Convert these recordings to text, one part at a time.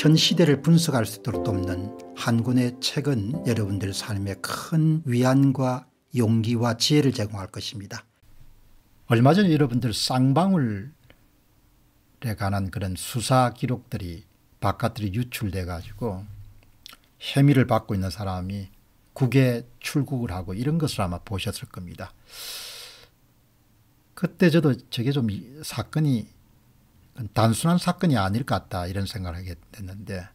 현 시대를 분석할 수 있도록 돕는 한 권의 책은 여러분들 삶에 큰 위안과 용기와 지혜를 제공할 것입니다. 얼마 전 여러분들 쌍방울에 관한 그런 수사 기록들이 바깥으로 유출돼 가지고 혐의를 받고 있는 사람이 국외 출국을 하고 이런 것을 아마 보셨을 겁니다. 그때 저도 저게 좀 사건이 단순한 사건이 아닐 것 같다 이런 생각을 하게 됐는데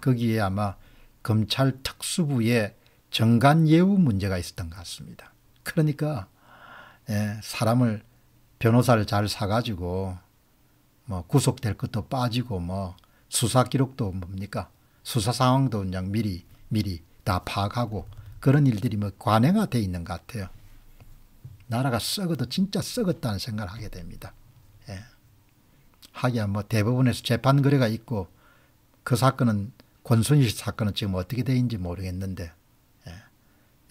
거기에 아마 검찰 특수부의 정관 예우 문제가 있었던 것 같습니다. 그러니까 예, 사람을 변호사를 잘 사가지고 뭐 구속될 것도 빠지고 뭐 수사 기록도 뭡니까 수사 상황도 그냥 미리 미리 다 파악하고 그런 일들이 뭐 관행화 돼 있는 것 같아요. 나라가 썩어도 진짜 썩었다는 생각을 하게 됩니다. 예. 하기야 뭐 대법원에서 재판 거래가 있고 그 사건은 권순일 사건은 지금 어떻게 되는지 모르겠는데 예.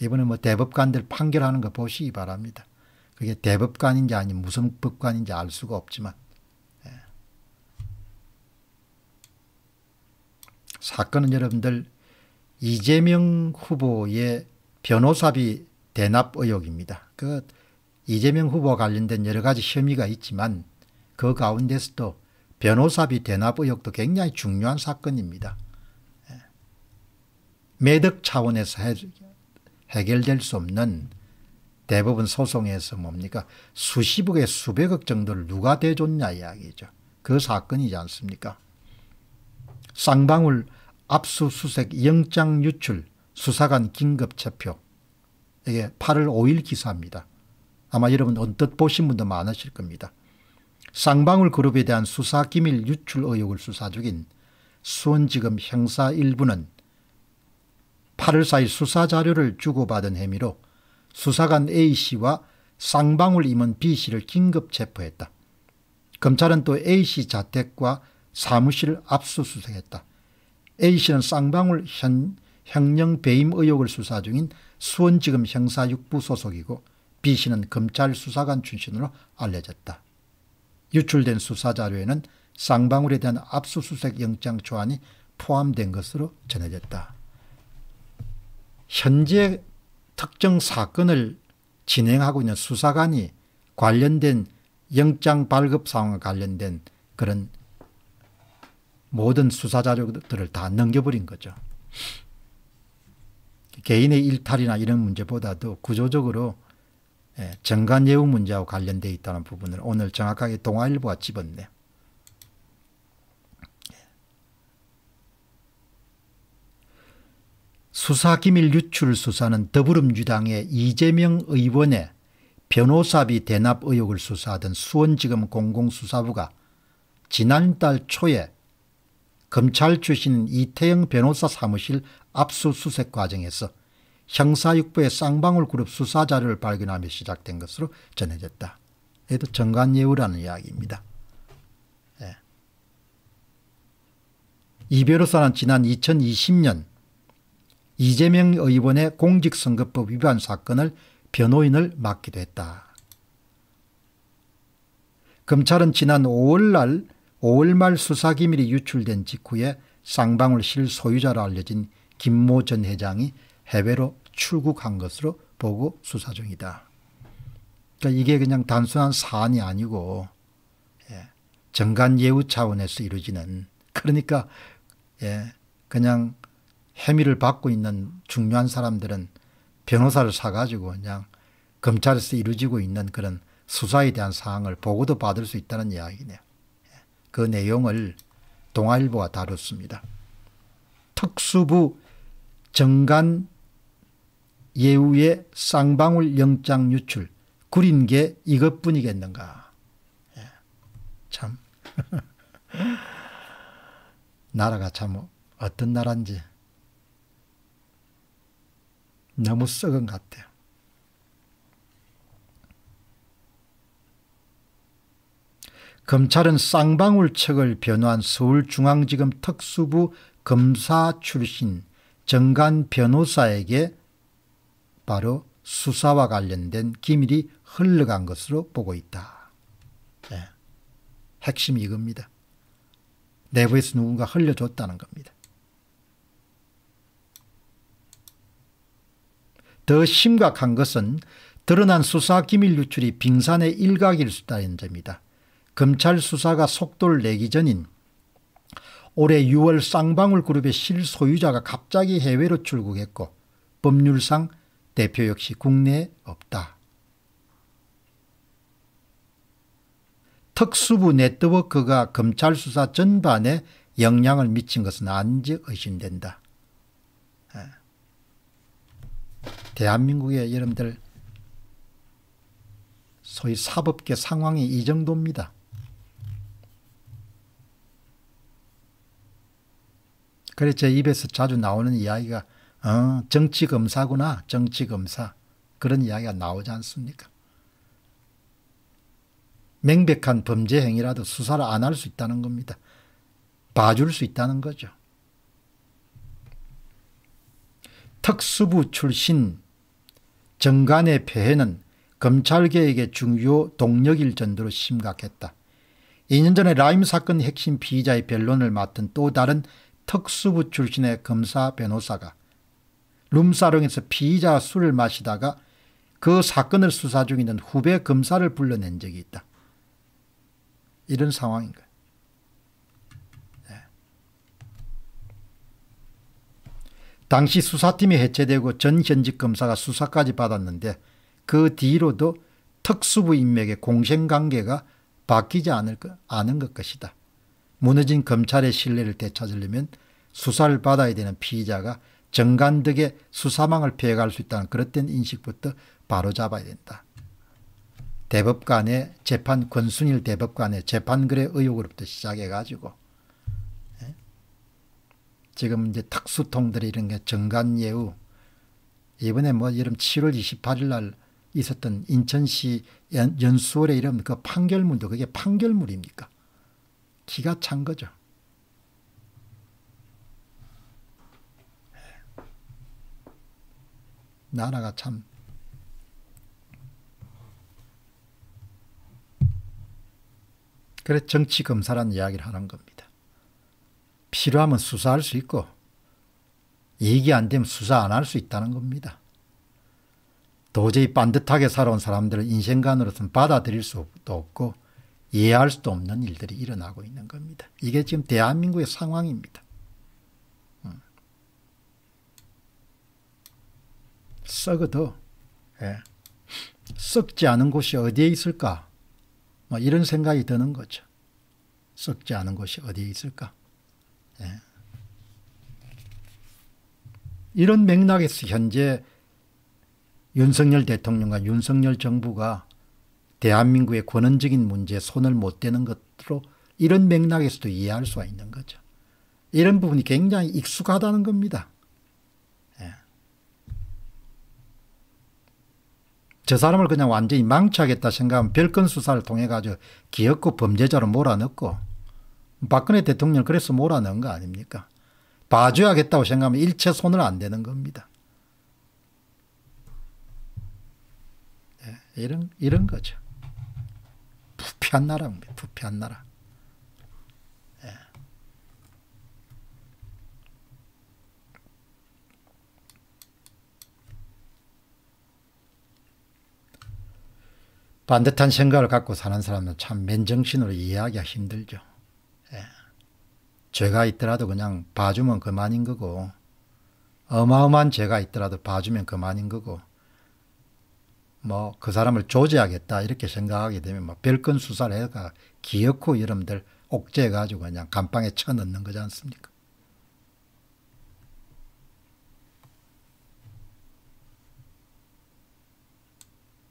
이번에 뭐 대법관들 판결하는 거 보시기 바랍니다. 그게 대법관인지 아니면 무슨 법관인지 알 수가 없지만 예. 사건은 여러분들 이재명 후보의 변호사비 대납 의혹입니다. 그 이재명 후보 와 관련된 여러 가지 혐의가 있지만 그 가운데서도 변호사비 대납 의혹도 굉장히 중요한 사건입니다. 예. 매덕 차원에서 해, 결될수 없는 대부분 소송에서 뭡니까 수십억에 수백억 정도를 누가 대줬냐 이야기죠. 그 사건이지 않습니까? 쌍방울 압수수색 영장 유출 수사관 긴급 체표 이게 8월 5일 기사입니다. 아마 여러분 언뜻 보신 분도 많으실 겁니다. 쌍방울 그룹에 대한 수사 기밀 유출 의혹을 수사 중인 수원지검 형사 1부는 8월 4일 수사 자료를 주고받은 혐의로 수사관 A씨와 쌍방울 임원 B씨를 긴급 체포했다. 검찰은 또 A씨 자택과 사무실을 압수수색했다. A씨는 쌍방울 현, 형령 배임 의혹을 수사 중인 수원지검 형사 6부 소속이고 B씨는 검찰 수사관 출신으로 알려졌다. 유출된 수사 자료에는 쌍방울에 대한 압수수색 영장 초안이 포함된 것으로 전해졌다. 현재 특정 사건을 진행하고 있는 수사관이 관련된 영장 발급 상황과 관련된 그런 모든 수사 자료들을 다 넘겨버린 거죠. 개인의 일탈이나 이런 문제보다도 구조적으로 예, 정관예우 문제와 관련되어 있다는 부분을 오늘 정확하게 동아일보가 집었네요. 예. 수사기밀 유출 수사는 더불어민주당의 이재명 의원의 변호사비 대납 의혹을 수사하던 수원지검 공공수사부가 지난달 초에 검찰 출신 이태영 변호사 사무실 압수수색 과정에서 형사육부의 쌍방울 그룹 수사자료를 발견하며 시작된 것으로 전해졌다. 이것도 정관예우라는 이야기입니다. 예. 이 변호사는 지난 2020년 이재명 의원의 공직선거법 위반 사건을 변호인을 맡기도 했다. 검찰은 지난 5월 날 5월 말 수사 기밀이 유출된 직후에 쌍방울 실소유자로 알려진 김모 전 회장이 해외로 출국한 것으로 보고 수사 중이다. 그러니까 이게 그냥 단순한 사안이 아니고 예, 정간 예우 차원에서 이루어지는 그러니까 예, 그냥 혐의를 받고 있는 중요한 사람들은 변호사를 사가지고 그냥 검찰에서 이루어지고 있는 그런 수사에 대한 사항을 보고도 받을 수 있다는 이야기네요. 예, 그 내용을 동아일보가 다뤘습니다. 특수부 정간 예우의 쌍방울 영장 유출 구린 게 이것뿐이겠는가. 예. 참 나라가 참 어떤 나라인지 너무 썩은 것 같아요. 검찰은 쌍방울책을 변호한 서울중앙지검 특수부 검사 출신 정간 변호사에게 바로 수사와 관련된 기밀이 흘러간 것으로 보고 있다. 네. 핵심이 이겁니다. 내부에서 누군가 흘려줬다는 겁니다. 더 심각한 것은 드러난 수사 기밀 유출이 빙산의 일각일 수 있다는 점이다. 검찰 수사가 속도를 내기 전인 올해 6월 쌍방울 그룹의 실소유자가 갑자기 해외로 출국했고 법률상 대표 역시 국내에 없다. 특수부 네트워크가 검찰 수사 전반에 영향을 미친 것은 아지 의심된다. 예. 대한민국의 여러분들 소위 사법계 상황이 이 정도입니다. 그래서 제 입에서 자주 나오는 이야기가 어, 정치검사구나 정치검사 그런 이야기가 나오지 않습니까? 명백한 범죄 행위라도 수사를 안 할 수 있다는 겁니다. 봐줄 수 있다는 거죠. 특수부 출신 정관의 폐해는 검찰개혁의 중요 동력일 정도로 심각했다. 2년 전에 라임 사건 핵심 피의자의 변론을 맡은 또 다른 특수부 출신의 검사 변호사가 룸사롱에서 피의자 술을 마시다가 그 사건을 수사 중이던 후배 검사를 불러낸 적이 있다. 이런 상황인 거예 예. 당시 수사팀이 해체되고 전 현직 검사가 수사까지 받았는데 그 뒤로도 특수부 인맥의 공생관계가 바뀌지 않을 것, 않은 것 것이다. 무너진 검찰의 신뢰를 되찾으려면 수사를 받아야 되는 피의자가 정간덕의 수사망을 피해갈 수 있다는 그릇된 인식부터 바로잡아야 된다. 대법관의 재판 권순일 대법관의 재판글의 의혹으로부터 시작해가지고 예? 지금 이제 탁수통들이 이런 게 정간예우 이번에 뭐 여름 7월 28일 날 있었던 인천시 연, 수월의 이름 그 판결문도 그게 판결문입니까? 기가 찬 거죠. 나라가 참그래 정치 검사란 이야기를 하는 겁니다. 필요하면 수사할 수 있고 얘기 안 되면 수사 안 할 수 있다는 겁니다. 도저히 반듯하게 살아온 사람들을 인생관으로서는 받아들일 수도 없고 이해할 수도 없는 일들이 일어나고 있는 겁니다. 이게 지금 대한민국의 상황입니다. 썩어도 예. 썩지 않은 곳이 어디에 있을까? 뭐 이런 생각이 드는 거죠. 썩지 않은 곳이 어디에 있을까? 예. 이런 맥락에서 현재 윤석열 대통령과 윤석열 정부가 대한민국의 권원적인 문제에 손을 못 대는 것으로 이런 맥락에서도 이해할 수가 있는 거죠. 이런 부분이 굉장히 익숙하다는 겁니다. 저 사람을 그냥 완전히 망치하겠다 생각하면 별건 수사를 통해 가지고 기어코 범죄자로 몰아넣고 박근혜 대통령을 그래서 몰아넣은 거 아닙니까? 봐줘야겠다고 생각하면 일체 손을 안 대는 겁니다. 네, 이런, 이런 거죠. 부패한 나라입니다. 부패한 나라. 반듯한 생각을 갖고 사는 사람은 참 맨정신으로 이해하기가 힘들죠. 예. 죄가 있더라도 그냥 봐주면 그만인 거고 어마어마한 죄가 있더라도 봐주면 그만인 거고 뭐 그 사람을 조제하겠다 이렇게 생각하게 되면 뭐 별건 수사를 해가 기어코 여러분들 옥죄해가지고 그냥 감방에 쳐넣는 거지 않습니까?